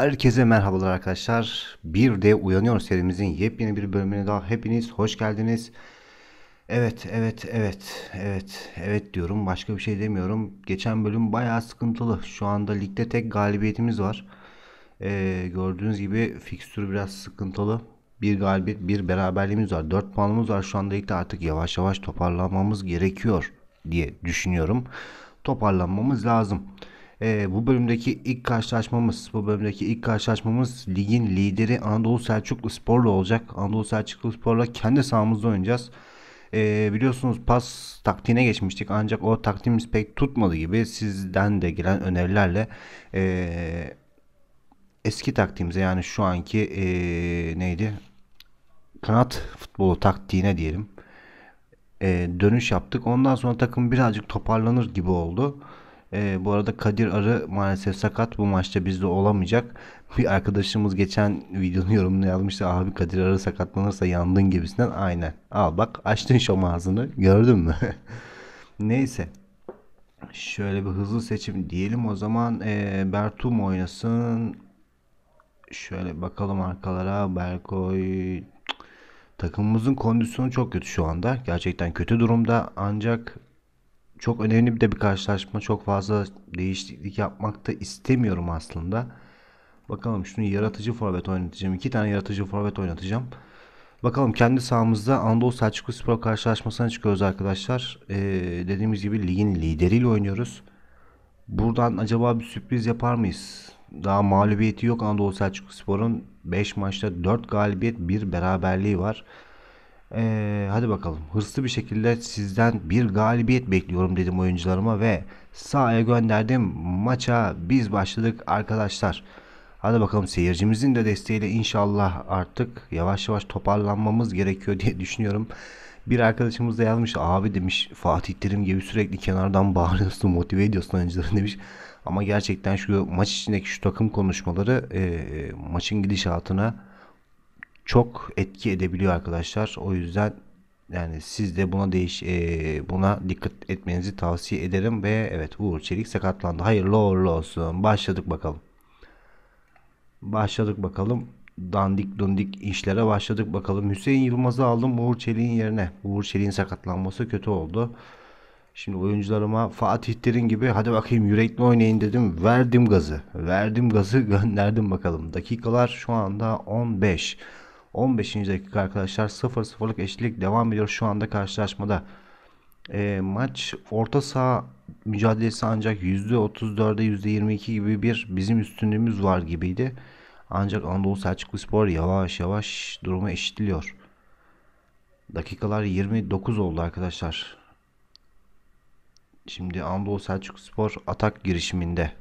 Herkese merhabalar arkadaşlar. Bir de uyanıyor serimizin yepyeni bir bölümüne daha hepiniz hoş geldiniz. Evet, evet, evet, evet, evet diyorum. Başka bir şey demiyorum. Geçen bölüm bayağı sıkıntılı. Şu anda ligde tek galibiyetimiz var. Ee, gördüğünüz gibi fikstür biraz sıkıntılı. Bir galibiyet, bir beraberliğimiz var. 4 puanımız var. Şu anda ligde artık yavaş yavaş toparlanmamız gerekiyor diye düşünüyorum. Toparlanmamız lazım. E, bu bölümdeki ilk karşılaşmamız, bu bölümdeki ilk karşılaşmamız ligin lideri Anadolu Selçuklu Spor'la olacak. Anadolu Selçuklu Spor'la kendi sahamızda oynayacağız. E, biliyorsunuz pas taktiğine geçmiştik ancak o taktiğimiz pek tutmadı gibi sizden de gelen önerilerle e, eski taktiğimize yani şu anki e, neydi kanat futbolu taktiğine diyelim e, dönüş yaptık. Ondan sonra takım birazcık toparlanır gibi oldu. E, bu arada Kadir Arı maalesef sakat. Bu maçta bizde olamayacak. Bir arkadaşımız geçen videonun yorumunu yazmıştı. Abi Kadir Arı sakatlanırsa yandın gibisinden. Aynen. Al bak açtın şom ağzını. Gördün mü? Neyse. Şöyle bir hızlı seçim diyelim o zaman e, Bertum oynasın. Şöyle bakalım arkalara Berkoy. Takımımızın kondisyonu çok kötü şu anda. Gerçekten kötü durumda ancak çok önemli bir de bir karşılaşma. Çok fazla değişiklik yapmak da istemiyorum aslında. Bakalım şunu yaratıcı forvet oynatacağım. İki tane yaratıcı forvet oynatacağım. Bakalım kendi sahamızda Anadolu Selçuklu Spor karşılaşmasına çıkıyoruz arkadaşlar. Ee, dediğimiz gibi ligin lideriyle oynuyoruz. Buradan acaba bir sürpriz yapar mıyız? Daha mağlubiyeti yok Anadolu Selçuklu Spor'un. 5 maçta 4 galibiyet 1 beraberliği var. Ee, hadi bakalım hırslı bir şekilde sizden bir galibiyet bekliyorum dedim oyuncularıma ve sahaya gönderdim. Maça biz başladık arkadaşlar. Hadi bakalım seyircimizin de desteğiyle inşallah artık yavaş yavaş toparlanmamız gerekiyor diye düşünüyorum. Bir arkadaşımız da yazmış abi demiş Fatih Terim gibi sürekli kenardan bağırıyorsun motive ediyorsun oyuncuları demiş. Ama gerçekten şu maç içindeki şu takım konuşmaları e, e maçın gidişatına çok etki edebiliyor arkadaşlar. O yüzden yani siz de buna değiş e, buna dikkat etmenizi tavsiye ederim ve evet Uğur Çelik sakatlandı. Hayırlı uğurlu olsun. Başladık bakalım. Başladık bakalım. Dandik dundik işlere başladık bakalım. Hüseyin Yılmaz'ı aldım Uğur Çelik'in yerine. Uğur Çelik'in sakatlanması kötü oldu. Şimdi oyuncularıma Fatih Terim gibi hadi bakayım yürekli oynayın dedim. Verdim gazı. Verdim gazı gönderdim bakalım. Dakikalar şu anda 15. 15. dakika arkadaşlar 0-0'lık eşitlik devam ediyor şu anda karşılaşmada. E, maç orta saha mücadelesi ancak %34'e %22 gibi bir bizim üstünlüğümüz var gibiydi. Ancak Anadolu Selçuklu Spor yavaş yavaş durumu eşitliyor. Dakikalar 29 oldu arkadaşlar. Şimdi Anadolu Selçuklu Spor atak girişiminde.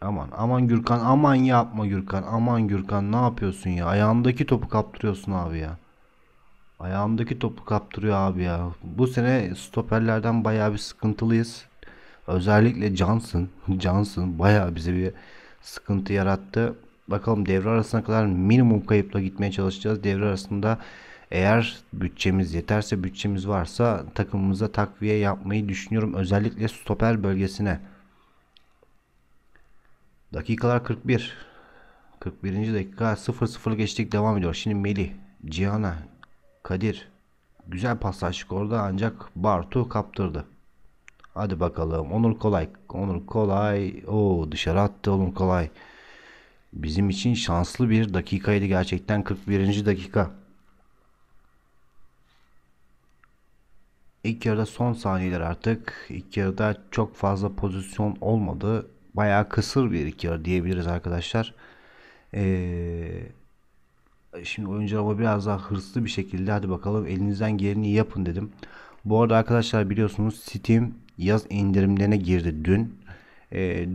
Aman aman Gürkan aman yapma Gürkan aman Gürkan ne yapıyorsun ya Ayağındaki topu kaptırıyorsun abi ya. Ayağımdaki topu kaptırıyor abi ya. Bu sene stoperlerden bayağı bir sıkıntılıyız. Özellikle Johnson. Johnson bayağı bize bir sıkıntı yarattı. Bakalım devre arasına kadar minimum kayıpla gitmeye çalışacağız. Devre arasında eğer bütçemiz yeterse bütçemiz varsa takımımıza takviye yapmayı düşünüyorum. Özellikle stoper bölgesine. Dakikalar 41. 41. dakika 0-0 geçtik devam ediyor. Şimdi Melih, Cihan'a, Kadir. Güzel paslaştık orada ancak Bartu kaptırdı. Hadi bakalım. Onur kolay. Onur kolay. O dışarı attı Onur kolay. Bizim için şanslı bir dakikaydı gerçekten 41. dakika. İlk yarıda son saniyeler artık. İlk yarıda çok fazla pozisyon olmadı bayağı kısır bir ilk yarı diyebiliriz arkadaşlar. Ee, şimdi oyuncularıma biraz daha hırslı bir şekilde hadi bakalım elinizden geleni yapın dedim. Bu arada arkadaşlar biliyorsunuz Steam yaz indirimlerine girdi dün. Ee,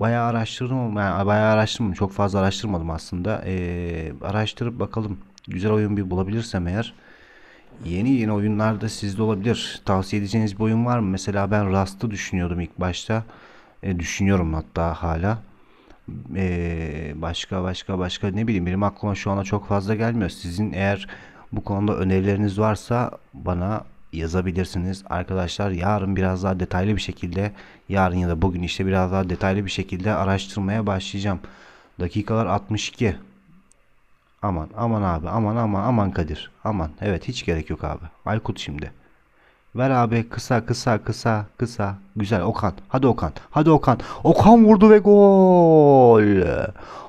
bayağı araştırdım yani bayağı araştırmadım çok fazla araştırmadım aslında. Ee, araştırıp bakalım güzel oyun bir bulabilirsem eğer Yeni yeni oyunlar da sizde olabilir. Tavsiye edeceğiniz bir oyun var mı? Mesela ben Rust'ı düşünüyordum ilk başta. E, düşünüyorum hatta hala. E, başka başka başka ne bileyim benim aklıma şu ana çok fazla gelmiyor. Sizin eğer bu konuda önerileriniz varsa bana yazabilirsiniz. Arkadaşlar yarın biraz daha detaylı bir şekilde yarın ya da bugün işte biraz daha detaylı bir şekilde araştırmaya başlayacağım. Dakikalar 62. Aman aman abi aman aman aman Kadir. Aman evet hiç gerek yok abi. Aykut şimdi. Ver abi kısa kısa kısa kısa. Güzel Okan. Hadi Okan. Hadi Okan. Okan vurdu ve gol.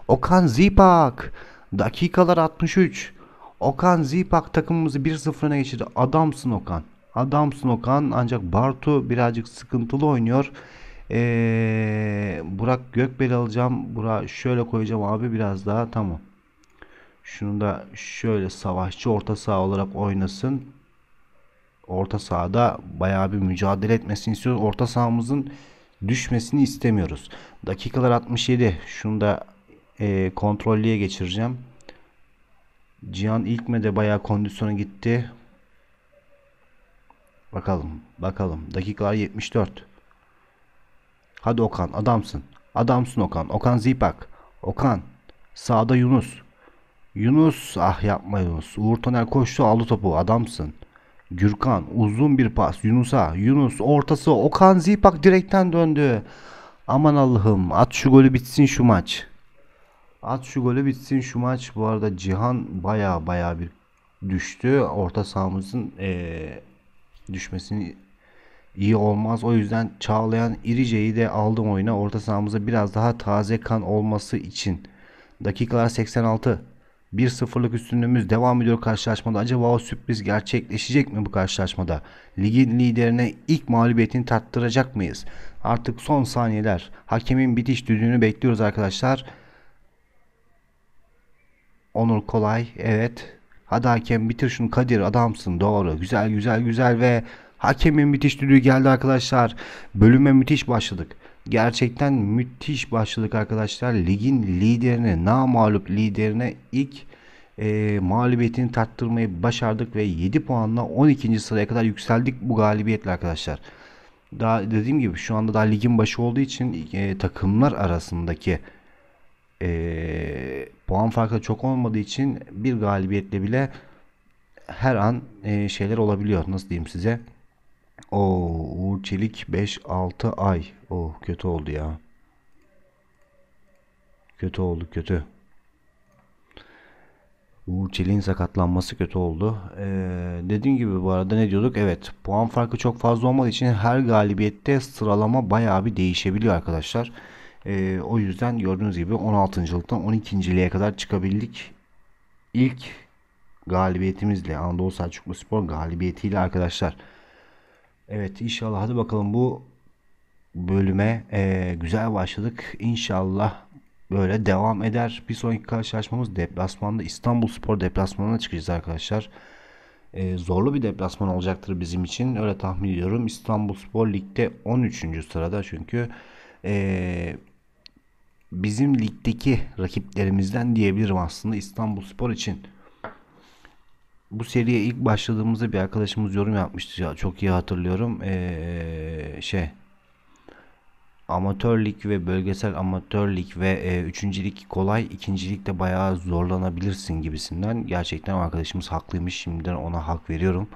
Okan Zipak. Dakikalar 63. Okan Zipak takımımızı 1-0 öne geçirdi. Adamsın Okan. Adamsın Okan. Ancak Bartu birazcık sıkıntılı oynuyor. Ee, Burak Gökbel alacağım. Burak şöyle koyacağım abi biraz daha. Tamam. Şunu da şöyle savaşçı orta saha olarak oynasın. Orta sahada bayağı bir mücadele etmesini istiyoruz. Orta sahamızın düşmesini istemiyoruz. Dakikalar 67. Şunu da e, kontrollüye geçireceğim. Cihan ilk mede bayağı kondisyona gitti. Bakalım, bakalım. Dakikalar 74. Hadi Okan, adamsın. Adamsın Okan. Okan Zipak. Okan. Sağda Yunus. Yunus ah yapma Yunus. Uğur Taner koştu aldı topu adamsın. Gürkan uzun bir pas Yunus'a. Yunus ortası Okan Zipak direkten döndü. Aman Allah'ım at şu golü bitsin şu maç. At şu golü bitsin şu maç. Bu arada Cihan baya baya bir düştü. Orta sahamızın ee, düşmesini iyi olmaz. O yüzden Çağlayan İrice'yi de aldım oyuna. Orta sahamıza biraz daha taze kan olması için. Dakikalar 86. Bir sıfırlık üstünlüğümüz devam ediyor karşılaşmada. Acaba o sürpriz gerçekleşecek mi bu karşılaşmada? Ligin liderine ilk mağlubiyetini tattıracak mıyız? Artık son saniyeler. Hakemin bitiş düdüğünü bekliyoruz arkadaşlar. Onur Kolay evet. Hadi hakem bitir şunu Kadir adamsın doğru. Güzel güzel güzel ve hakemin bitiş düdüğü geldi arkadaşlar. Bölüme müthiş başladık. Gerçekten müthiş başladık arkadaşlar. Ligin liderine, namalup liderine ilk e, mağlubiyetini tattırmayı başardık ve 7 puanla 12. sıraya kadar yükseldik bu galibiyetle arkadaşlar. Daha dediğim gibi şu anda daha ligin başı olduğu için e, takımlar arasındaki e, puan farkı çok olmadığı için bir galibiyetle bile her an e, şeyler olabiliyor. Nasıl diyeyim size? Oo. Çelik 5-6 ay. Oh kötü oldu ya. Kötü oldu kötü. Uğur Çelik'in sakatlanması kötü oldu. Ee, dediğim gibi bu arada ne diyorduk? Evet puan farkı çok fazla olmadığı için her galibiyette sıralama bayağı bir değişebiliyor arkadaşlar. Ee, o yüzden gördüğünüz gibi 16.lıktan 12.liğe kadar çıkabildik. İlk galibiyetimizle Anadolu Selçuklu Spor galibiyetiyle arkadaşlar. Evet inşallah hadi bakalım bu bölüme e, güzel başladık. İnşallah böyle devam eder. Bir sonraki karşılaşmamız deplasmanda İstanbul Spor deplasmanına çıkacağız arkadaşlar. E, zorlu bir deplasman olacaktır bizim için. Öyle tahmin ediyorum. İstanbul Spor Lig'de 13. sırada çünkü e, bizim ligdeki rakiplerimizden diyebilirim aslında İstanbul Spor için bu seriye ilk başladığımızda bir arkadaşımız yorum yapmıştı ya çok iyi hatırlıyorum ee, şey amatör lig ve bölgesel amatör lig ve e, üçüncülük kolay ikincilik de bayağı zorlanabilirsin gibisinden gerçekten arkadaşımız haklıymış şimdiden ona hak veriyorum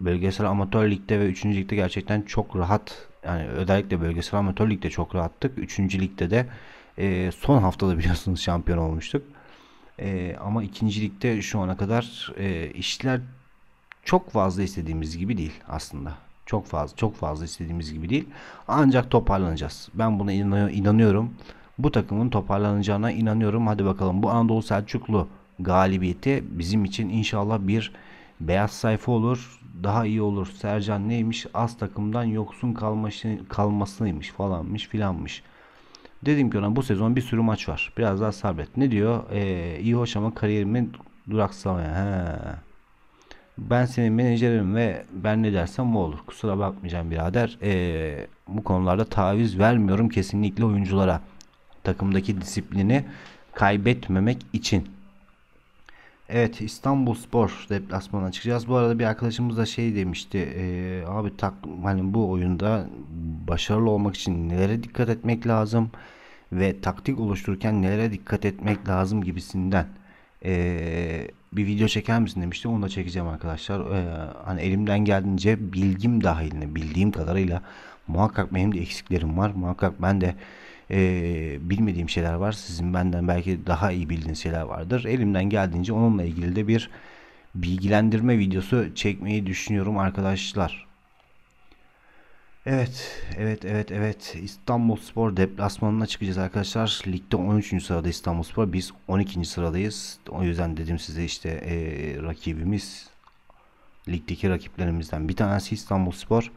bölgesel amatör ligde ve üçüncülükte gerçekten çok rahat yani özellikle bölgesel amatör ligde çok rahattık üçüncülükte de e, son haftada biliyorsunuz şampiyon olmuştuk e, ama ikincilikte şu ana kadar e, işler çok fazla istediğimiz gibi değil aslında. Çok fazla çok fazla istediğimiz gibi değil. Ancak toparlanacağız. Ben buna inanıyorum. Bu takımın toparlanacağına inanıyorum. Hadi bakalım bu Anadolu Selçuklu galibiyeti bizim için inşallah bir beyaz sayfa olur. Daha iyi olur. Sercan neymiş? Az takımdan yoksun kalması, kalmasıymış falanmış filanmış. Dedim ki ona bu sezon bir sürü maç var. Biraz daha sabret. Ne diyor? Ee, iyi hoş ama kariyerimi duraksamaya. He. Ben senin menajerim ve ben ne dersem bu olur. Kusura bakmayacağım birader. Ee, bu konularda taviz vermiyorum kesinlikle oyunculara. Takımdaki disiplini kaybetmemek için Evet İstanbul Spor deplasmana çıkacağız. Bu arada bir arkadaşımız da şey demişti. E, abi tak hani bu oyunda başarılı olmak için nelere dikkat etmek lazım ve taktik oluştururken nelere dikkat etmek lazım gibisinden e, bir video çeker misin demişti. Onu da çekeceğim arkadaşlar. E, hani elimden geldiğince bilgim dahilinde bildiğim kadarıyla muhakkak benim de eksiklerim var. Muhakkak ben de e, bilmediğim şeyler var. Sizin benden belki daha iyi bildiğiniz şeyler vardır. Elimden geldiğince onunla ilgili de bir bilgilendirme videosu çekmeyi düşünüyorum arkadaşlar. Evet, evet, evet, evet. İstanbul Spor deplasmanına çıkacağız arkadaşlar. Ligde 13. sırada İstanbulspor. Biz 12. sıradayız. O yüzden dedim size işte e, rakibimiz ligdeki rakiplerimizden bir tanesi İstanbulspor. Spor.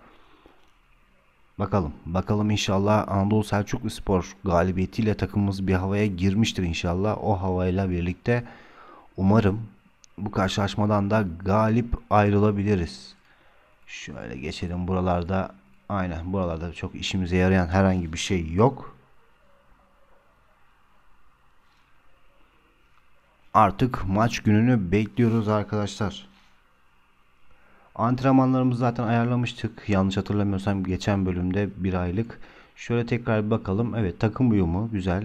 Bakalım. Bakalım inşallah Anadolu Selçuklu Spor galibiyetiyle takımımız bir havaya girmiştir inşallah. O havayla birlikte umarım bu karşılaşmadan da galip ayrılabiliriz. Şöyle geçelim buralarda. Aynen buralarda çok işimize yarayan herhangi bir şey yok. Artık maç gününü bekliyoruz arkadaşlar. Antrenmanlarımızı zaten ayarlamıştık. Yanlış hatırlamıyorsam geçen bölümde bir aylık. Şöyle tekrar bir bakalım. Evet takım uyumu güzel.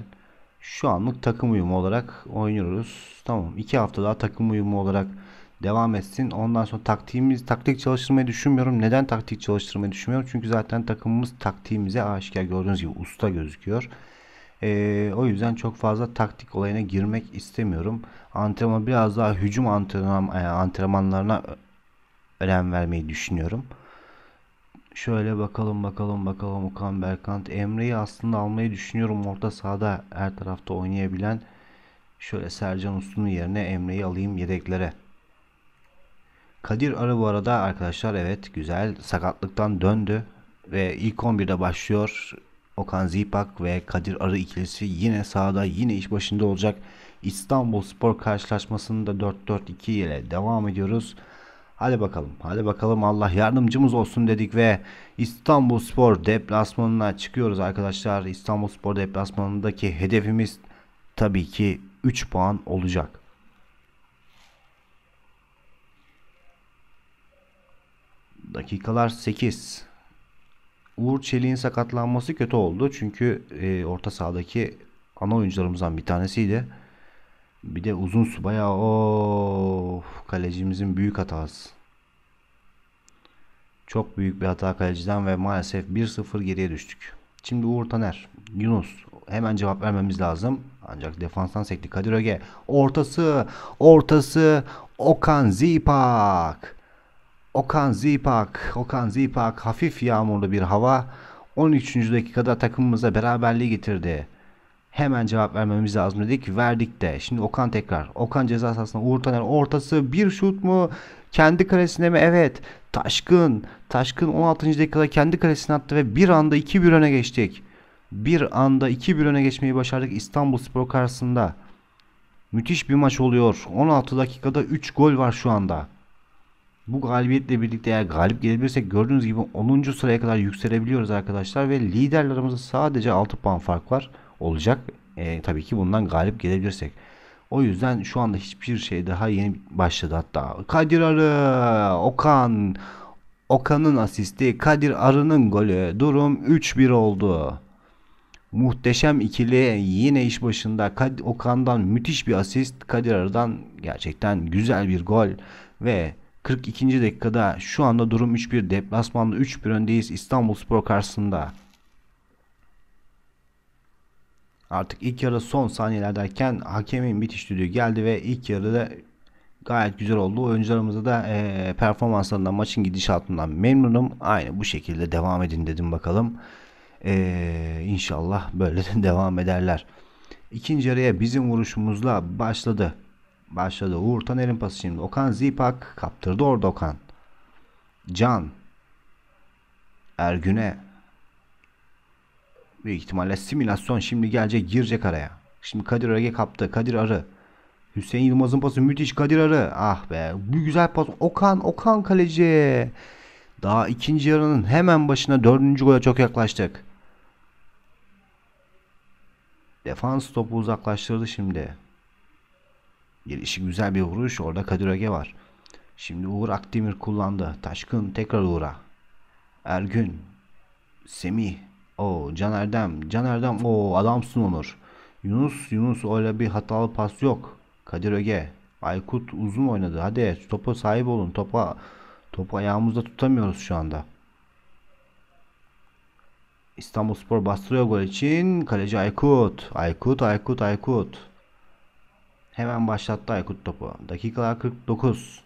Şu anlık takım uyumu olarak oynuyoruz. Tamam 2 hafta daha takım uyumu olarak devam etsin. Ondan sonra taktiğimiz taktik çalıştırmayı düşünmüyorum. Neden taktik çalıştırmayı düşünmüyorum? Çünkü zaten takımımız taktiğimize aşikar gördüğünüz gibi usta gözüküyor. Ee, o yüzden çok fazla taktik olayına girmek istemiyorum. Antrenman biraz daha hücum antrenman e, antrenmanlarına önem vermeyi düşünüyorum. Şöyle bakalım bakalım bakalım Okan Berkant. Emre'yi aslında almayı düşünüyorum. Orta sahada her tarafta oynayabilen şöyle Sercan Uslu'nun yerine Emre'yi alayım yedeklere. Kadir Arı bu arada arkadaşlar evet güzel sakatlıktan döndü ve ilk 11'de başlıyor. Okan Zipak ve Kadir Arı ikilisi yine sahada yine iş başında olacak. İstanbul Spor karşılaşmasında 4-4-2 ile devam ediyoruz. Hadi bakalım, hadi bakalım Allah yardımcımız olsun dedik ve İstanbul Spor deplasmanına çıkıyoruz arkadaşlar. İstanbul Spor deplasmanındaki hedefimiz tabii ki 3 puan olacak. Dakikalar 8. Uğur Çelik'in sakatlanması kötü oldu. Çünkü e, orta sahadaki ana oyuncularımızdan bir tanesiydi. Bir de uzun su bayağı of kalecimizin büyük hatası. Çok büyük bir hata kaleciden ve maalesef 1-0 geriye düştük. Şimdi Uğur Taner, Yunus hemen cevap vermemiz lazım. Ancak defanstan sekti Kadir Öge. Ortası, ortası Okan Zipak. Okan Zipak, Okan Zipak hafif yağmurlu bir hava 13. dakikada takımımıza beraberliği getirdi hemen cevap vermemiz lazım dedik. Verdik de. Şimdi Okan tekrar. Okan ceza sahasına Uğur Taner ortası bir şut mu? Kendi kalesine mi? Evet. Taşkın. Taşkın 16. dakikada kendi kalesine attı ve bir anda 2-1 öne geçtik. Bir anda 2-1 öne geçmeyi başardık İstanbul Spor karşısında. Müthiş bir maç oluyor. 16 dakikada 3 gol var şu anda. Bu galibiyetle birlikte eğer galip gelebilirsek gördüğünüz gibi 10. sıraya kadar yükselebiliyoruz arkadaşlar ve liderlerimizde sadece 6 puan fark var olacak. E, tabii ki bundan galip gelebilirsek. O yüzden şu anda hiçbir şey daha yeni başladı hatta. Kadir Arı, Okan, Okan'ın asisti, Kadir Arı'nın golü. Durum 3-1 oldu. Muhteşem ikili yine iş başında. Kad Okan'dan müthiş bir asist, Kadir Arı'dan gerçekten güzel bir gol ve 42. dakikada şu anda durum 3-1 deplasmanda 3-1 öndeyiz İstanbulspor karşısında. Artık ilk yarı son saniyelerdeyken hakemin bitiş düdüğü geldi ve ilk yarıda gayet güzel oldu. Oyuncularımıza da e, performanslarından, maçın gidişatından memnunum. Aynı bu şekilde devam edin dedim bakalım. E, inşallah böyle de devam ederler. İkinci yarıya bizim vuruşumuzla başladı. Başladı. Uğur Taner'in pası şimdi. Okan Zipak kaptırdı orada Okan. Can. Ergün'e Büyük ihtimalle simülasyon şimdi gelecek girecek araya. Şimdi Kadir Arı'ya kaptı. Kadir Arı. Hüseyin Yılmaz'ın pası müthiş Kadir Arı. Ah be bu güzel pas. Okan Okan kaleci. Daha ikinci yarının hemen başına dördüncü gola çok yaklaştık. Defans topu uzaklaştırdı şimdi. Gelişi güzel bir vuruş. Orada Kadir Öge var. Şimdi Uğur Akdemir kullandı. Taşkın tekrar Uğur'a. Ergün. Semih. O Can Erdem. Can Erdem. O adamsın Onur. Yunus Yunus öyle bir hatalı pas yok. Kadir Öge. Aykut uzun oynadı. Hadi topa sahip olun. Topa topa ayağımızda tutamıyoruz şu anda. İstanbulspor bastırıyor gol için. Kaleci Aykut. Aykut, Aykut, Aykut. Hemen başlattı Aykut topu. Dakikalar 49.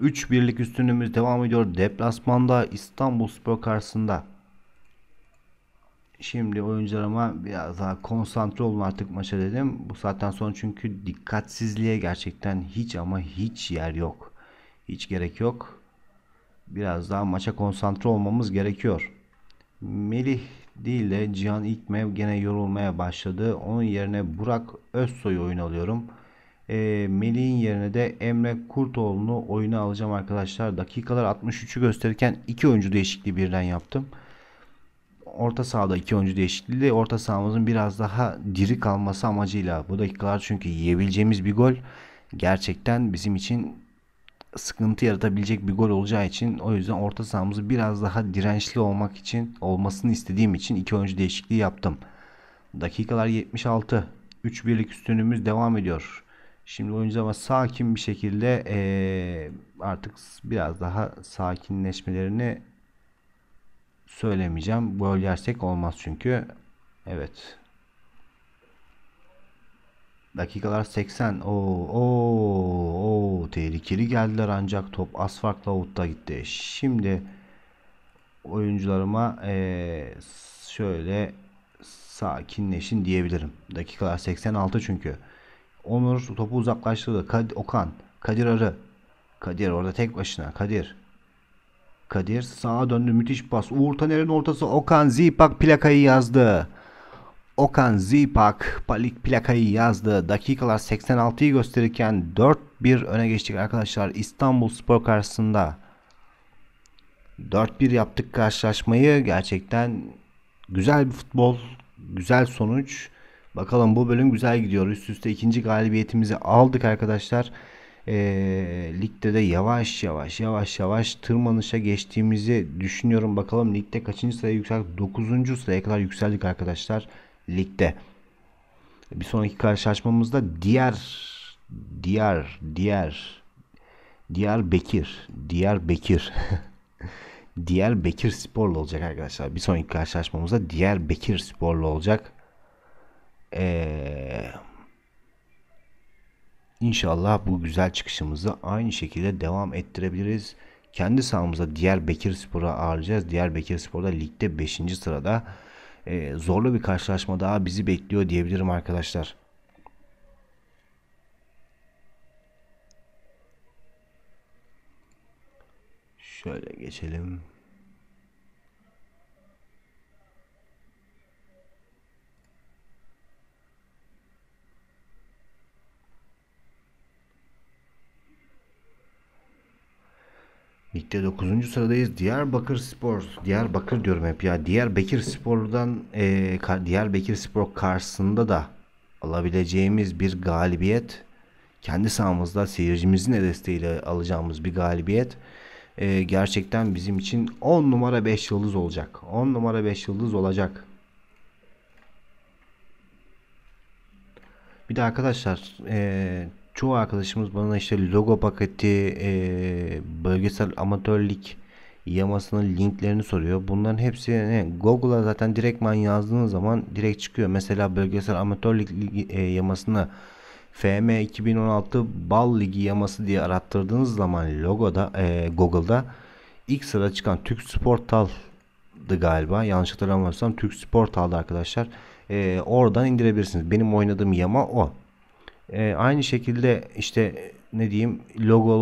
3 birlik üstünlüğümüz devam ediyor. Deplasmanda İstanbulspor karşısında. Şimdi oyuncularıma biraz daha konsantre olun artık maça dedim. Bu saatten sonra çünkü dikkatsizliğe gerçekten hiç ama hiç yer yok. Hiç gerek yok. Biraz daha maça konsantre olmamız gerekiyor. Melih değil de Cihan İkmev gene yorulmaya başladı. Onun yerine Burak Özsoy'u oyun alıyorum. E, Melih'in yerine de Emre Kurtoğlu'nu oyuna alacağım arkadaşlar. Dakikalar 63'ü gösterirken iki oyuncu değişikliği birden yaptım orta sahada iki oyuncu değişikliği orta sahamızın biraz daha diri kalması amacıyla bu dakikalar çünkü yiyebileceğimiz bir gol gerçekten bizim için sıkıntı yaratabilecek bir gol olacağı için o yüzden orta sahamızı biraz daha dirençli olmak için olmasını istediğim için iki oyuncu değişikliği yaptım. Dakikalar 76. 3 birlik üstünlüğümüz devam ediyor. Şimdi oyuncu ama sakin bir şekilde ee, artık biraz daha sakinleşmelerini söylemeyeceğim. Bölersek olmaz çünkü. Evet. Dakikalar 80. Oo, oo, oo. Tehlikeli geldiler ancak top asfaltla utta gitti. Şimdi oyuncularıma ee, şöyle sakinleşin diyebilirim. Dakikalar 86 çünkü. Onur topu uzaklaştırdı. Kad Okan. Kadir Arı. Kadir orada tek başına. Kadir. Kadir sağa döndü müthiş pas. Uğur Taner'in ortası Okan Zipak plakayı yazdı. Okan Zipak palik plakayı yazdı. Dakikalar 86'yı gösterirken 4-1 öne geçtik arkadaşlar İstanbul Spor karşısında. 4-1 yaptık karşılaşmayı. Gerçekten güzel bir futbol, güzel sonuç. Bakalım bu bölüm güzel gidiyor. Üst üste ikinci galibiyetimizi aldık arkadaşlar e, ligde de yavaş yavaş yavaş yavaş tırmanışa geçtiğimizi düşünüyorum. Bakalım ligde kaçıncı sıraya yükseldik? 9. sıraya kadar yükseldik arkadaşlar ligde. Bir sonraki karşılaşmamızda diğer diğer diğer diğer Bekir diğer Bekir diğer Bekir Sporlu olacak arkadaşlar. Bir sonraki karşılaşmamızda diğer Bekir Sporlu olacak. Eee İnşallah bu güzel çıkışımızı aynı şekilde devam ettirebiliriz. Kendi sahamıza Diyarbakır Spor'a ağırlayacağız. Diyarbakır Spor'da ligde 5. sırada. Ee, zorlu bir karşılaşma daha bizi bekliyor diyebilirim arkadaşlar. Şöyle geçelim. Ligde 9. sıradayız. Diyarbakır Spor, Diyarbakır diyorum hep ya. Diyarbakır Spor'dan e, Diyarbakır Spor karşısında da alabileceğimiz bir galibiyet kendi sahamızda seyircimizin de desteğiyle alacağımız bir galibiyet e, gerçekten bizim için 10 numara 5 yıldız olacak. 10 numara 5 yıldız olacak. Bir de arkadaşlar e, çoğu arkadaşımız bana işte logo paketi, e, bölgesel amatörlik yamasının linklerini soruyor. Bunların hepsi ne? Google'a zaten direktman yazdığınız zaman direkt çıkıyor. Mesela bölgesel amatörlik e, yamasına FM 2016 Bal Ligi yaması diye arattırdığınız zaman logoda e, Google'da ilk sıra çıkan Türk Sportal'dı galiba. Yanlış hatırlamıyorsam Türk Sportal'dı arkadaşlar. E, oradan indirebilirsiniz. Benim oynadığım yama o. E, aynı şekilde işte ne diyeyim logo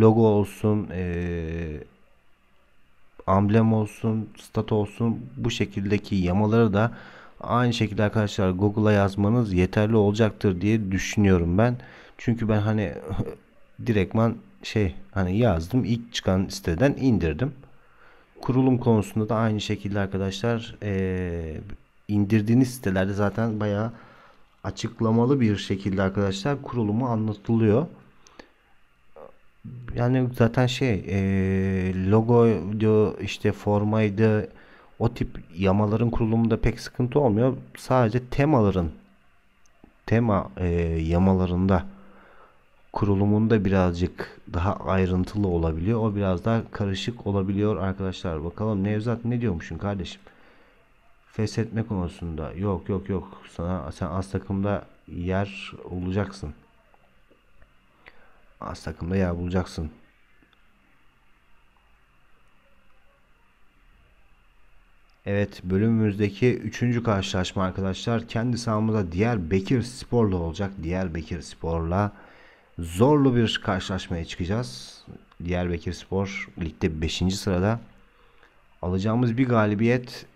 logo olsun, e, amblem olsun, stat olsun bu şekildeki yamaları da aynı şekilde arkadaşlar Google'a yazmanız yeterli olacaktır diye düşünüyorum ben. Çünkü ben hani direktman şey hani yazdım ilk çıkan siteden indirdim. Kurulum konusunda da aynı şekilde arkadaşlar e, indirdiğiniz sitelerde zaten bayağı açıklamalı bir şekilde arkadaşlar kurulumu anlatılıyor. Yani zaten şey e, logo diyor işte formaydı o tip yamaların kurulumunda pek sıkıntı olmuyor. Sadece temaların tema e, yamalarında kurulumunda birazcık daha ayrıntılı olabiliyor. O biraz daha karışık olabiliyor arkadaşlar. Bakalım Nevzat ne diyormuşsun kardeşim? feshetme konusunda yok yok yok sana sen az takımda yer olacaksın. Az takımda yer bulacaksın. Evet bölümümüzdeki üçüncü karşılaşma arkadaşlar kendi sahamızda diğer Bekir Spor'la olacak. Diğer Bekir Spor'la zorlu bir karşılaşmaya çıkacağız. Diğer Bekir Spor ligde 5. sırada. Alacağımız bir galibiyet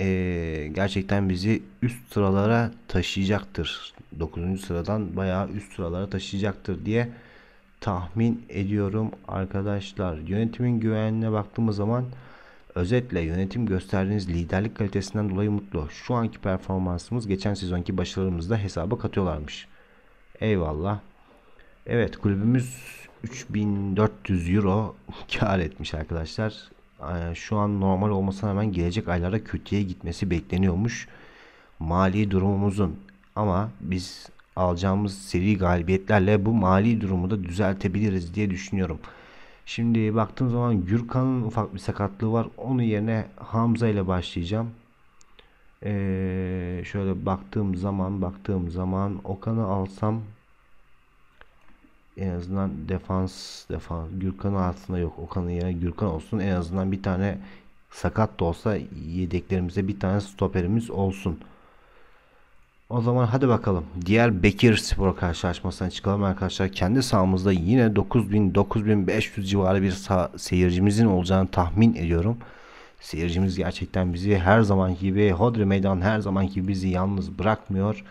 e, gerçekten bizi üst sıralara taşıyacaktır. 9. sıradan bayağı üst sıralara taşıyacaktır diye tahmin ediyorum arkadaşlar. Yönetimin güvenine baktığımız zaman özetle yönetim gösterdiğiniz liderlik kalitesinden dolayı mutlu. Şu anki performansımız geçen sezonki başarılarımızda hesaba katıyorlarmış. Eyvallah. Evet kulübümüz 3400 euro kar etmiş arkadaşlar. Ee, şu an normal olmasına rağmen gelecek aylarda kötüye gitmesi bekleniyormuş. Mali durumumuzun ama biz alacağımız seri galibiyetlerle bu mali durumu da düzeltebiliriz diye düşünüyorum. Şimdi baktığım zaman Gürkan'ın ufak bir sakatlığı var. Onun yerine Hamza ile başlayacağım. Ee, şöyle baktığım zaman baktığım zaman Okan'ı alsam en azından defans defans Gürkan altında yok. Okan'ın yerine Gürkan olsun. En azından bir tane sakat da olsa yedeklerimize bir tane stoperimiz olsun. O zaman hadi bakalım. Diğer Bekir Spor karşılaşmasına çıkalım arkadaşlar. Kendi sahamızda yine 9000-9500 civarı bir seyircimizin olacağını tahmin ediyorum. Seyircimiz gerçekten bizi her zamanki gibi Hodri Meydan her zamanki bizi yalnız bırakmıyor.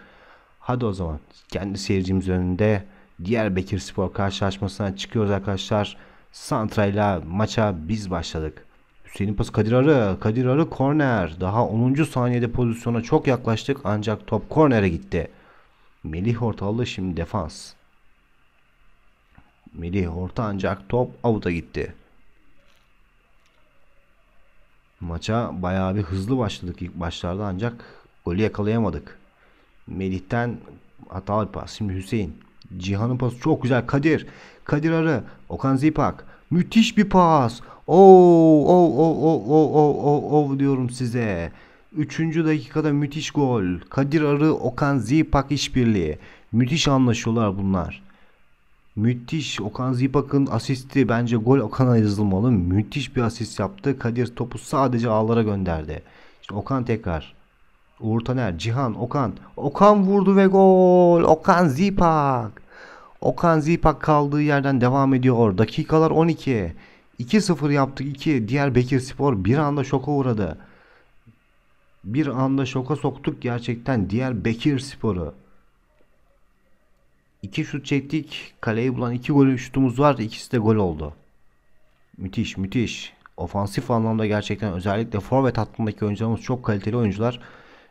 Hadi o zaman kendi seyircimiz önünde Diyarbakır Spor karşılaşmasına çıkıyoruz arkadaşlar. Santra'yla maça biz başladık. Hüseyin pas Kadir Arı. Kadir Arı korner. Daha 10. saniyede pozisyona çok yaklaştık ancak top kornere gitti. Melih Ortalı şimdi defans. Melih Orta ancak top avuta gitti. Maça bayağı bir hızlı başladık ilk başlarda ancak golü yakalayamadık. Melih'ten hatalı pas. Şimdi Hüseyin. Cihan'ın pası çok güzel. Kadir. Kadir Arı. Okan Zipak. Müthiş bir pas. Oo, o, o, o, o, o, o oh, diyorum size. Üçüncü dakikada müthiş gol. Kadir Arı, Okan Zipak işbirliği. Müthiş anlaşıyorlar bunlar. Müthiş Okan Zipak'ın asisti bence gol Okan'a yazılmalı. Müthiş bir asist yaptı. Kadir topu sadece ağlara gönderdi. Şimdi Okan tekrar. Uğur Taner, Cihan, Okan. Okan vurdu ve gol. Okan Zipak. Okan Zipak kaldığı yerden devam ediyor. Dakikalar 12. 2-0 yaptık 2. Diğer Bekir Spor bir anda şoka uğradı. Bir anda şoka soktuk gerçekten diğer Bekir Spor'u. 2 şut çektik. Kaleyi bulan 2 golü şutumuz var. İkisi de gol oldu. Müthiş müthiş. Ofansif anlamda gerçekten özellikle forvet hattındaki oyuncularımız çok kaliteli oyuncular.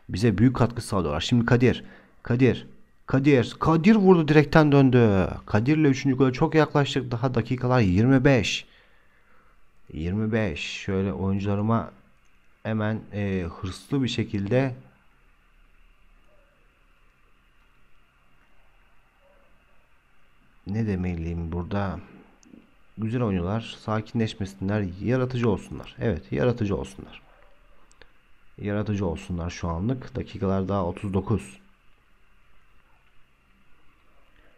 Bize büyük katkı sağlıyorlar. Şimdi Kadir. Kadir. Kadir. Kadir vurdu direkten döndü. Kadir'le 3. gole çok yaklaştık. Daha dakikalar 25. 25. Şöyle oyuncularıma hemen e, hırslı bir şekilde ne demeliyim burada güzel oynuyorlar sakinleşmesinler yaratıcı olsunlar evet yaratıcı olsunlar yaratıcı olsunlar şu anlık. Dakikalar daha 39.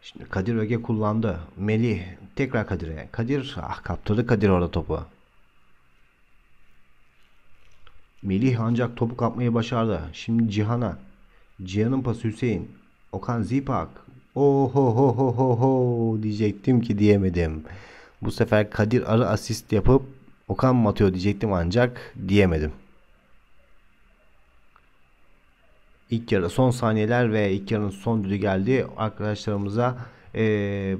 Şimdi Kadir Öge kullandı. Melih tekrar Kadir'e. Kadir ah kaptırdı Kadir orada topu. Melih ancak topu kapmayı başardı. Şimdi Cihan'a. Cihan'ın pası Hüseyin. Okan Zipak. Oho oh, ho ho ho ho diyecektim ki diyemedim. Bu sefer Kadir arı asist yapıp Okan mı atıyor diyecektim ancak diyemedim. ilk yarı son saniyeler ve ilk yarının son düdüğü geldi. Arkadaşlarımıza e,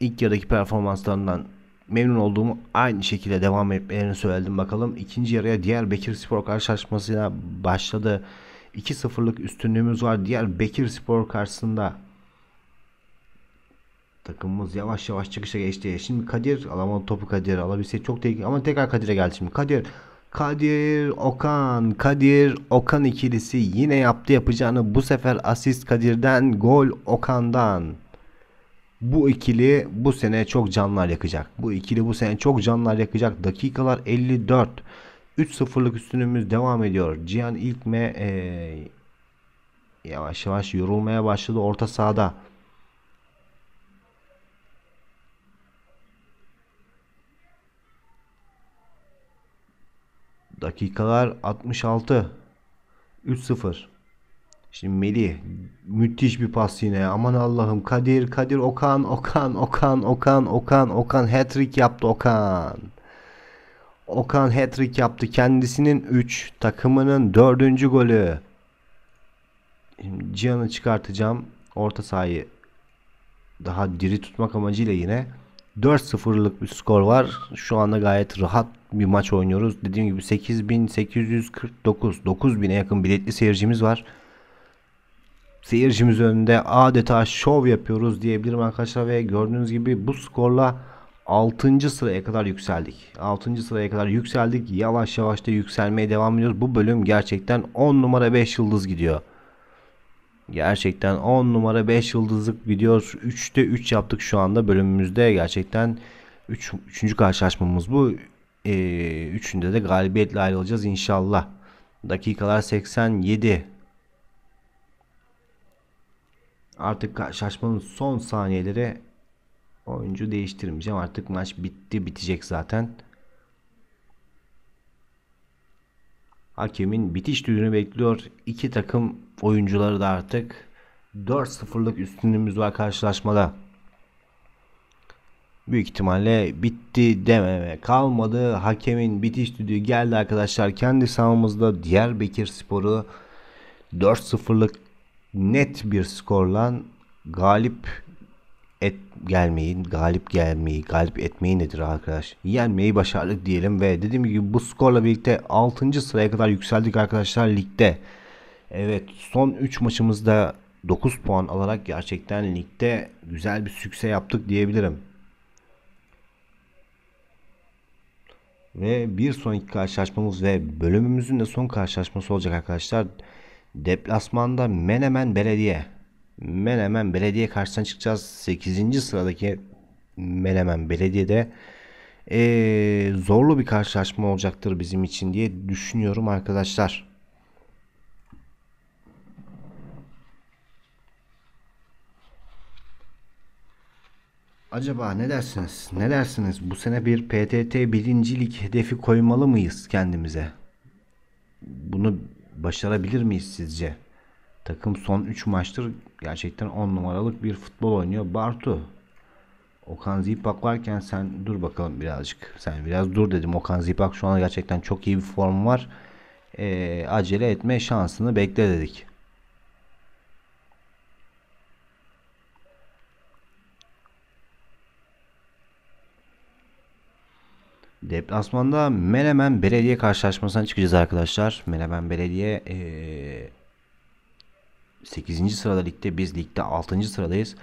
ilk yarıdaki performanslarından memnun olduğumu aynı şekilde devam etmelerini söyledim bakalım. İkinci yarıya diğer Bekir Spor karşılaşmasıyla başladı. 2-0'lık üstünlüğümüz var. Diğer Bekir Spor karşısında takımımız yavaş yavaş çıkışa geçti. Şimdi Kadir alamadı topu Kadir alabilse çok tehlikeli ama tekrar Kadir'e geldi şimdi. Kadir Kadir Okan. Kadir Okan ikilisi yine yaptı yapacağını. Bu sefer asist Kadir'den, gol Okan'dan. Bu ikili bu sene çok canlar yakacak. Bu ikili bu sene çok canlar yakacak. Dakikalar 54. 3-0'lık üstünlüğümüz devam ediyor. Cihan ilk me ee, yavaş yavaş yorulmaya başladı orta sahada. Dakikalar 66. 3-0. Şimdi Melih müthiş bir pas yine. Aman Allah'ım Kadir Kadir Okan Okan Okan Okan Okan Okan hat-trick yaptı Okan. Okan hat-trick yaptı. Kendisinin 3 takımının 4. golü. Şimdi Cihan'ı çıkartacağım. Orta sahayı daha diri tutmak amacıyla yine 4-0'lık bir skor var. Şu anda gayet rahat bir maç oynuyoruz. Dediğim gibi 8849 9000'e yakın biletli seyircimiz var. Seyircimiz önünde adeta şov yapıyoruz diyebilirim arkadaşlar ve gördüğünüz gibi bu skorla 6. sıraya kadar yükseldik. 6. sıraya kadar yükseldik. Yavaş yavaş da yükselmeye devam ediyoruz. Bu bölüm gerçekten 10 numara 5 yıldız gidiyor. Gerçekten 10 numara 5 yıldızlık gidiyor. 3'te 3 yaptık şu anda bölümümüzde. Gerçekten 3. Üç, karşılaşmamız bu e, üçünde de galibiyetle ayrılacağız inşallah. Dakikalar 87. Artık karşılaşmanın son saniyeleri oyuncu değiştirmeyeceğim. Artık maç bitti bitecek zaten. Hakemin bitiş düğünü bekliyor. İki takım oyuncuları da artık 4-0'lık üstünlüğümüz var karşılaşmada büyük ihtimalle bitti dememe kalmadı. Hakemin bitiş düdüğü geldi arkadaşlar. Kendi sahamızda diğer Bekir Spor'u 4-0'lık net bir skorla galip et gelmeyi, galip gelmeyi, galip etmeyi nedir arkadaş? Yenmeyi başardık diyelim ve dediğim gibi bu skorla birlikte 6. sıraya kadar yükseldik arkadaşlar ligde. Evet son 3 maçımızda 9 puan alarak gerçekten ligde güzel bir sükse yaptık diyebilirim. Ve bir sonraki karşılaşmamız ve bölümümüzün de son karşılaşması olacak arkadaşlar. Deplasmanda Menemen Belediye. Menemen Belediye karşısına çıkacağız. 8. sıradaki Menemen Belediye'de ee, zorlu bir karşılaşma olacaktır bizim için diye düşünüyorum arkadaşlar. Acaba ne dersiniz? Ne dersiniz? Bu sene bir PTT birincilik hedefi koymalı mıyız kendimize? Bunu başarabilir miyiz sizce? Takım son 3 maçtır gerçekten 10 numaralık bir futbol oynuyor. Bartu. Okan Zipak varken sen dur bakalım birazcık. Sen biraz dur dedim. Okan Zipak şu an gerçekten çok iyi bir form var. Ee, acele etme şansını bekle dedik. Deplasmanda Menemen Belediye karşılaşmasına çıkacağız arkadaşlar. Menemen Belediye ee, 8. sırada ligde biz ligde 6. sıradayız.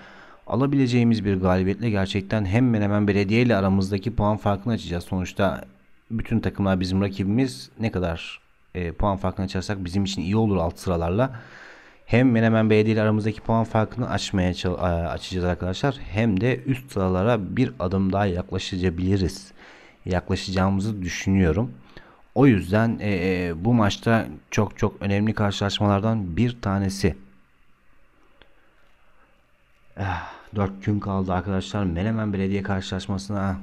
Alabileceğimiz bir galibiyetle gerçekten hem Menemen Belediye ile aramızdaki puan farkını açacağız. Sonuçta bütün takımlar bizim rakibimiz ne kadar e, puan farkını açarsak bizim için iyi olur alt sıralarla. Hem Menemen Belediye ile aramızdaki puan farkını açmaya e, açacağız arkadaşlar. Hem de üst sıralara bir adım daha yaklaşabiliriz yaklaşacağımızı düşünüyorum. O yüzden e, e, bu maçta çok çok önemli karşılaşmalardan bir tanesi. Eh, 4 gün kaldı arkadaşlar. Menemen Belediye karşılaşmasına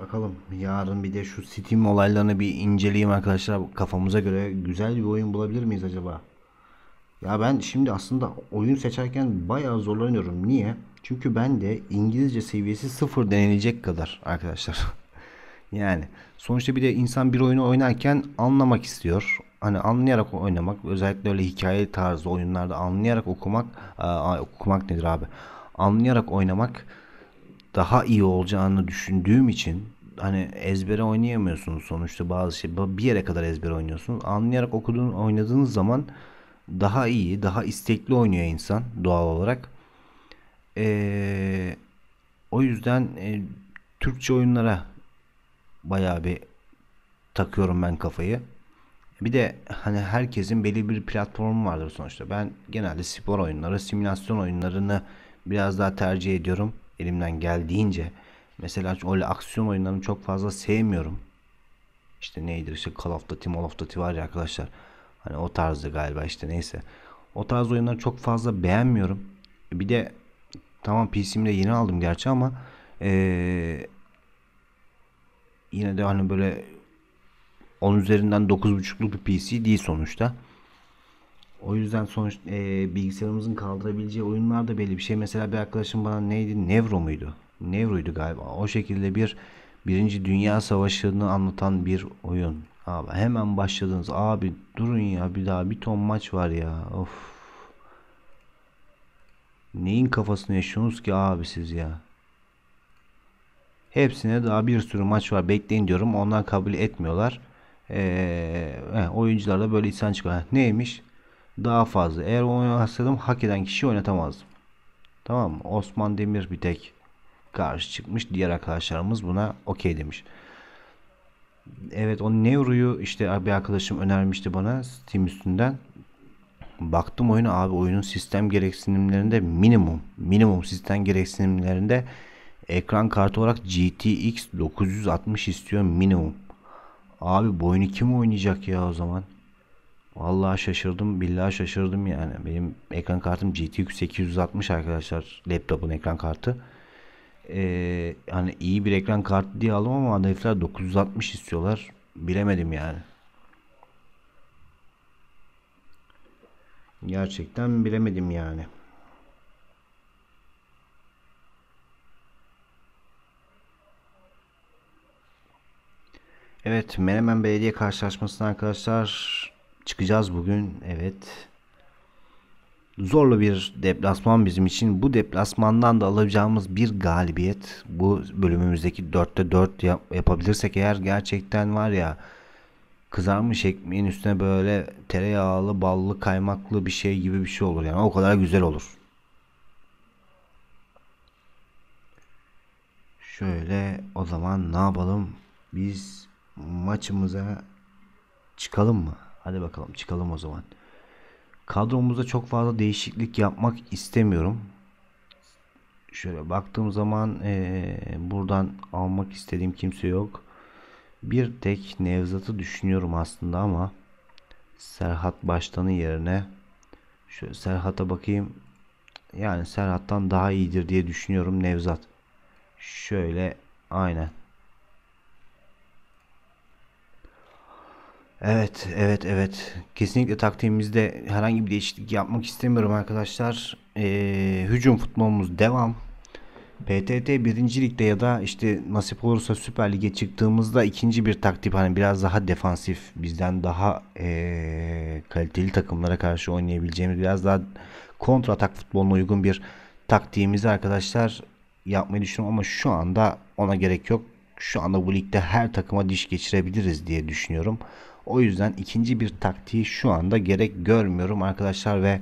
bakalım yarın bir de şu Steam olaylarını bir inceleyeyim arkadaşlar. Kafamıza göre güzel bir oyun bulabilir miyiz acaba? Ya ben şimdi aslında oyun seçerken bayağı zorlanıyorum. Niye? Çünkü ben de İngilizce seviyesi sıfır denilecek kadar arkadaşlar. yani sonuçta bir de insan bir oyunu oynarken anlamak istiyor. Hani anlayarak oynamak özellikle öyle hikaye tarzı oyunlarda anlayarak okumak aa, okumak nedir abi? Anlayarak oynamak daha iyi olacağını düşündüğüm için hani ezbere oynayamıyorsunuz sonuçta bazı şey bir yere kadar ezbere oynuyorsunuz. Anlayarak okuduğun oynadığınız zaman daha iyi, daha istekli oynuyor insan doğal olarak. E, o yüzden e, Türkçe oyunlara bayağı bir takıyorum ben kafayı. Bir de hani herkesin belli bir platformu vardır sonuçta. Ben genelde spor oyunları, simülasyon oyunlarını biraz daha tercih ediyorum elimden geldiğince. Mesela öyle aksiyon oyunlarını çok fazla sevmiyorum. İşte neydir işte Call of Duty, Call of Duty var ya arkadaşlar. Hani o tarzı galiba işte neyse. O tarz oyunları çok fazla beğenmiyorum. Bir de Tamam PC'mi de yeni aldım gerçi ama ee, yine de hani böyle 10 üzerinden 9.5'luk bir PC değil sonuçta. O yüzden sonuç e, bilgisayarımızın kaldırabileceği oyunlar da belli bir şey. Mesela bir arkadaşım bana neydi? Nevro muydu? Nevro'ydu galiba. O şekilde bir Birinci Dünya Savaşı'nı anlatan bir oyun. Abi hemen başladınız. Abi durun ya bir daha bir ton maç var ya. Of. Neyin kafasını yaşıyorsunuz ki abi siz ya? Hepsine daha bir sürü maç var bekleyin diyorum. Ondan kabul etmiyorlar. Ee, da böyle insan çıkıyor. Neymiş? Daha fazla. Eğer oynasaydım hak eden kişi oynatamazdım. Tamam mı? Osman Demir bir tek karşı çıkmış. Diğer arkadaşlarımız buna okey demiş. Evet o Neuro'yu işte bir arkadaşım önermişti bana Steam üstünden. Baktım oyuna abi oyunun sistem gereksinimlerinde minimum minimum sistem gereksinimlerinde ekran kartı olarak GTX 960 istiyor minimum. Abi bu oyunu kim oynayacak ya o zaman? Vallahi şaşırdım, billahi şaşırdım yani. Benim ekran kartım GTX 860 arkadaşlar. Laptopun ekran kartı. Ee, hani iyi bir ekran kartı diye aldım ama herifler 960 istiyorlar. Bilemedim yani. Gerçekten bilemedim yani. Evet Menemen Belediye karşılaşmasına arkadaşlar çıkacağız bugün. Evet. Zorlu bir deplasman bizim için. Bu deplasmandan da alacağımız bir galibiyet. Bu bölümümüzdeki 4'te 4 yap yapabilirsek eğer gerçekten var ya kızarmış ekmeğin üstüne böyle tereyağlı, ballı, kaymaklı bir şey gibi bir şey olur. Yani o kadar güzel olur. Şöyle o zaman ne yapalım? Biz maçımıza çıkalım mı? Hadi bakalım çıkalım o zaman. Kadromuzda çok fazla değişiklik yapmak istemiyorum. Şöyle baktığım zaman ee, buradan almak istediğim kimse yok. Bir tek Nevzat'ı düşünüyorum aslında ama Serhat Baştan'ın yerine şöyle Serhat'a bakayım. Yani Serhat'tan daha iyidir diye düşünüyorum Nevzat. Şöyle aynen. Evet, evet, evet. Kesinlikle taktiğimizde herhangi bir değişiklik yapmak istemiyorum arkadaşlar. Ee, hücum futbolumuz devam. PTT 1. Lig'de ya da işte nasip olursa Süper Lig'e çıktığımızda ikinci bir taktik hani biraz daha defansif bizden daha ee, kaliteli takımlara karşı oynayabileceğimiz biraz daha kontra atak futboluna uygun bir taktiğimizi arkadaşlar yapmayı düşünüyorum ama şu anda ona gerek yok. Şu anda bu ligde her takıma diş geçirebiliriz diye düşünüyorum. O yüzden ikinci bir taktiği şu anda gerek görmüyorum arkadaşlar ve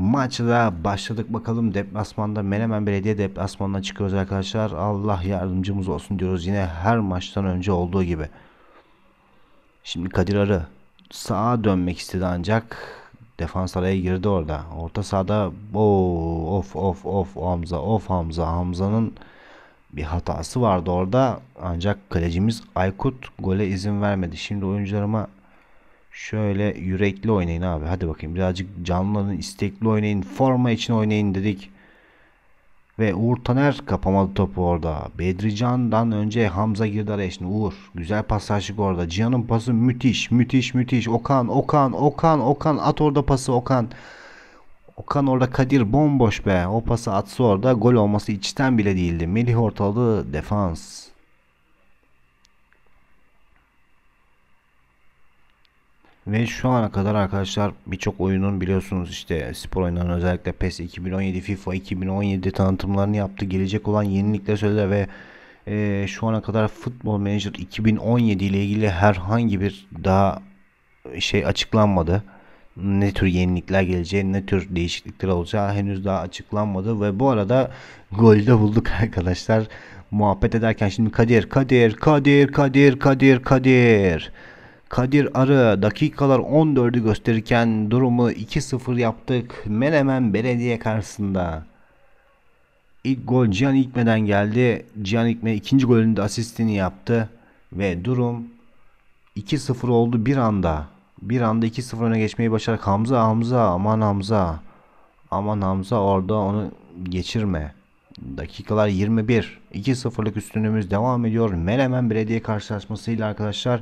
Maçla başladık bakalım deplasmanda Menemen Belediye deplasmanına çıkıyoruz arkadaşlar. Allah yardımcımız olsun diyoruz yine her maçtan önce olduğu gibi. Şimdi Kadir Arı sağa dönmek istedi ancak defans araya girdi orada. Orta sahada oh, of of of Hamza of Hamza Hamza'nın bir hatası vardı orada ancak kalecimiz Aykut gole izin vermedi. Şimdi oyuncularıma Şöyle yürekli oynayın abi. Hadi bakayım birazcık canlanın, istekli oynayın. Forma için oynayın dedik. Ve Uğur Taner kapamalı topu orada. Bedrican'dan önce Hamza girdi araya şimdi Uğur. Güzel paslaşlık orada. Cihan'ın pası müthiş müthiş müthiş. Okan Okan Okan Okan at orada pası Okan. Okan orada Kadir bomboş be. O pası atsa orada gol olması içten bile değildi. Melih ortaladı defans. Ve şu ana kadar arkadaşlar birçok oyunun biliyorsunuz işte spor oyunlarının özellikle PES 2017, FIFA 2017 tanıtımlarını yaptı. Gelecek olan yenilikler söyledi ve e, şu ana kadar Football Manager 2017 ile ilgili herhangi bir daha şey açıklanmadı. Ne tür yenilikler geleceği, ne tür değişiklikler olacağı henüz daha açıklanmadı ve bu arada golde bulduk arkadaşlar. Muhabbet ederken şimdi Kadir, Kadir, Kadir, Kadir, Kadir, Kadir. Kadir Arı dakikalar 14'ü gösterirken durumu 2-0 yaptık. Menemen Belediye karşısında. İlk gol Cihan İkme'den geldi. Cihan İkme ikinci golünde asistini yaptı. Ve durum 2-0 oldu bir anda. Bir anda 2-0 öne geçmeyi başardık. Hamza Hamza aman Hamza. Aman Hamza orada onu geçirme. Dakikalar 21. 2-0'lık üstünlüğümüz devam ediyor. Menemen Belediye karşılaşmasıyla arkadaşlar.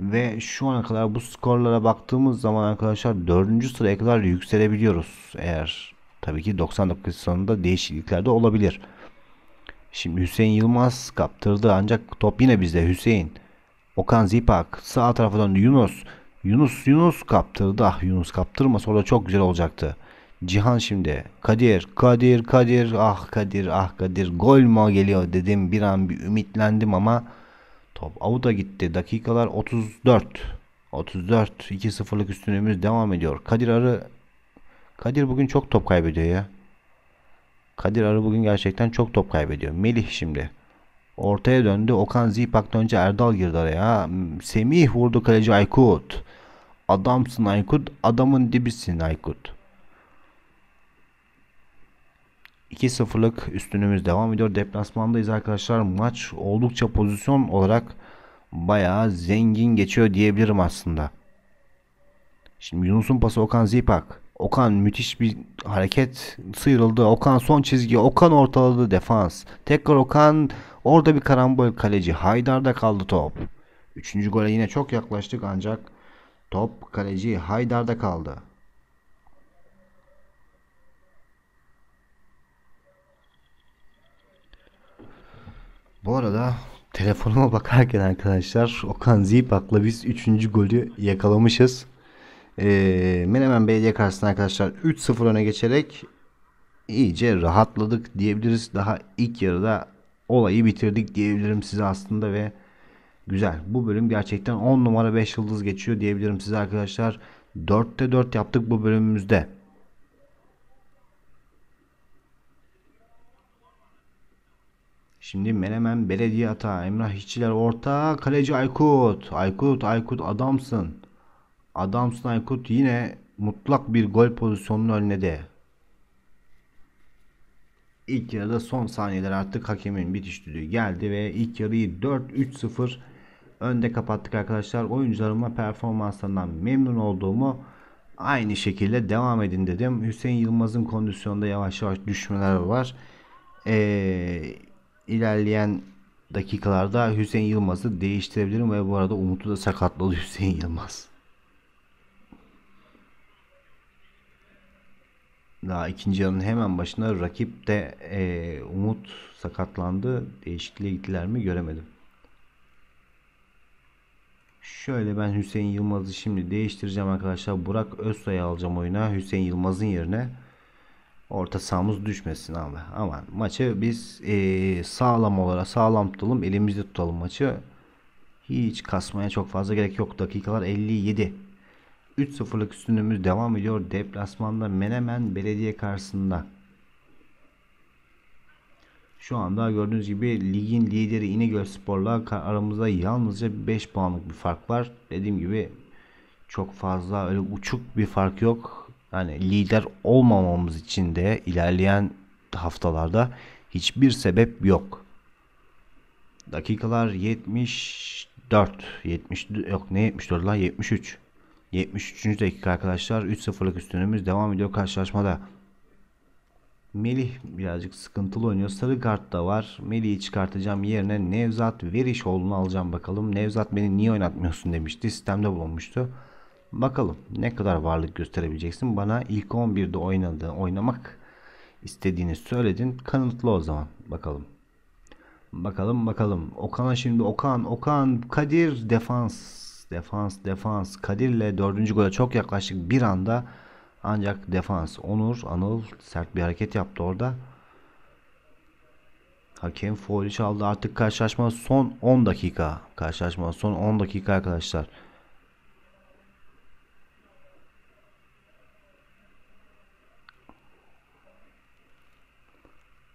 Ve şu ana kadar bu skorlara baktığımız zaman arkadaşlar 4. sıraya kadar yükselebiliyoruz. Eğer tabii ki 90 dakikası sonunda değişiklikler de olabilir. Şimdi Hüseyin Yılmaz kaptırdı ancak top yine bizde Hüseyin. Okan Zipak sağ tarafından Yunus. Yunus Yunus kaptırdı. Ah Yunus kaptırma, sonra çok güzel olacaktı. Cihan şimdi Kadir Kadir Kadir ah Kadir ah Kadir gol mu geliyor dedim bir an bir ümitlendim ama Top avuta gitti. Dakikalar 34. 34 2-0'lık üstünlüğümüz devam ediyor. Kadir Arı Kadir bugün çok top kaybediyor ya. Kadir Arı bugün gerçekten çok top kaybediyor. Melih şimdi. Ortaya döndü. Okan Zipak'tan önce Erdal girdi araya. Semih vurdu kaleci Aykut. Adamsın Aykut. Adamın dibisin Aykut. 2-0'lık üstünümüz devam ediyor. Deplasmandayız arkadaşlar. Maç oldukça pozisyon olarak bayağı zengin geçiyor diyebilirim aslında. Şimdi Yunus'un pası Okan Zipak. Okan müthiş bir hareket sıyrıldı. Okan son çizgi. Okan ortaladı defans. Tekrar Okan orada bir karambol kaleci. Haydar'da kaldı top. Üçüncü gole yine çok yaklaştık ancak top kaleci Haydar'da kaldı. Bu arada telefonuma bakarken arkadaşlar Okan Zibak'la biz 3. golü yakalamışız. Ee, Menemen Belediye karşısında arkadaşlar 3-0 öne geçerek iyice rahatladık diyebiliriz. Daha ilk yarıda olayı bitirdik diyebilirim size aslında ve güzel. Bu bölüm gerçekten 10 numara 5 yıldız geçiyor diyebilirim size arkadaşlar. 4'te 4 yaptık bu bölümümüzde. Şimdi Menemen Belediye Ata, Emrah İşçiler orta, kaleci Aykut. Aykut, Aykut adamsın. Adamsın Aykut yine mutlak bir gol pozisyonunu önledi. İlk yarıda son saniyeler artık hakemin bitiş düdüğü geldi ve ilk yarıyı 4-3-0 önde kapattık arkadaşlar. Oyuncularıma performanslarından memnun olduğumu aynı şekilde devam edin dedim. Hüseyin Yılmaz'ın kondisyonda yavaş yavaş düşmeler var. Eee ilerleyen dakikalarda Hüseyin Yılmaz'ı değiştirebilirim ve bu arada Umut'u da sakatladı Hüseyin Yılmaz. Daha ikinci yarının hemen başına rakip de e, Umut sakatlandı. Değişikliğe gittiler mi göremedim. Şöyle ben Hüseyin Yılmaz'ı şimdi değiştireceğim arkadaşlar. Burak Özsoy'u alacağım oyuna Hüseyin Yılmaz'ın yerine orta sahamız düşmesin abi. Aman maçı biz e, sağlam olarak sağlam tutalım. Elimizde tutalım maçı. Hiç kasmaya çok fazla gerek yok. Dakikalar 57. 3-0'lık üstünlüğümüz devam ediyor. Deplasmanda Menemen Belediye karşısında. Şu anda gördüğünüz gibi ligin lideri İnegöl Spor'la aramızda yalnızca 5 puanlık bir fark var. Dediğim gibi çok fazla öyle uçuk bir fark yok yani lider olmamamız için de ilerleyen haftalarda hiçbir sebep yok. Dakikalar 74. 70 yok ne 74 lan 73. 73. dakika arkadaşlar 3-0'lık üstünlüğümüz devam ediyor karşılaşmada. Melih birazcık sıkıntılı oynuyor. Sarı kart da var. Melih'i çıkartacağım yerine Nevzat Verişoğlu'nu alacağım bakalım. Nevzat beni niye oynatmıyorsun demişti. Sistemde bulunmuştu. Bakalım ne kadar varlık gösterebileceksin. Bana ilk 11'de oynadığın, oynamak istediğini söyledin. Kanıtlı o zaman. Bakalım. Bakalım bakalım. Okan şimdi Okan, Okan, Kadir defans. Defans, defans. Kadir'le dördüncü gole çok yaklaştık bir anda. Ancak defans. Onur, Anıl sert bir hareket yaptı orada. Hakem faulü çaldı. Artık karşılaşma son 10 dakika. Karşılaşma son 10 dakika arkadaşlar.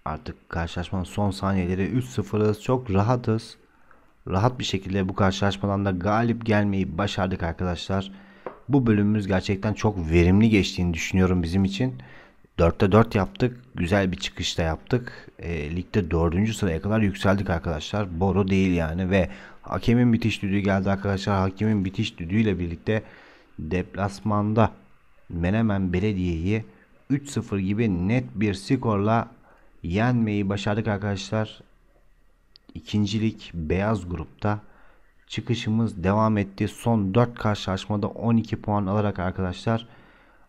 Artık karşılaşmanın son saniyeleri 3-0'ız. Çok rahatız. Rahat bir şekilde bu karşılaşmadan da galip gelmeyi başardık arkadaşlar. Bu bölümümüz gerçekten çok verimli geçtiğini düşünüyorum bizim için. 4'te 4 yaptık. Güzel bir çıkışta yaptık. E, ligde 4. sıraya kadar yükseldik arkadaşlar. Boru değil yani ve hakemin bitiş düdüğü geldi arkadaşlar. Hakemin bitiş düdüğüyle birlikte deplasmanda Menemen Belediye'yi 3-0 gibi net bir skorla yenmeyi başardık arkadaşlar. İkincilik beyaz grupta çıkışımız devam etti. Son 4 karşılaşmada 12 puan alarak arkadaşlar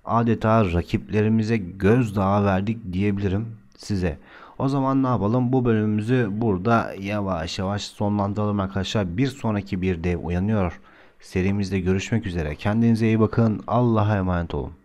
adeta rakiplerimize gözdağı verdik diyebilirim size. O zaman ne yapalım? Bu bölümümüzü burada yavaş yavaş sonlandıralım arkadaşlar. Bir sonraki bir dev uyanıyor. Serimizde görüşmek üzere. Kendinize iyi bakın. Allah'a emanet olun.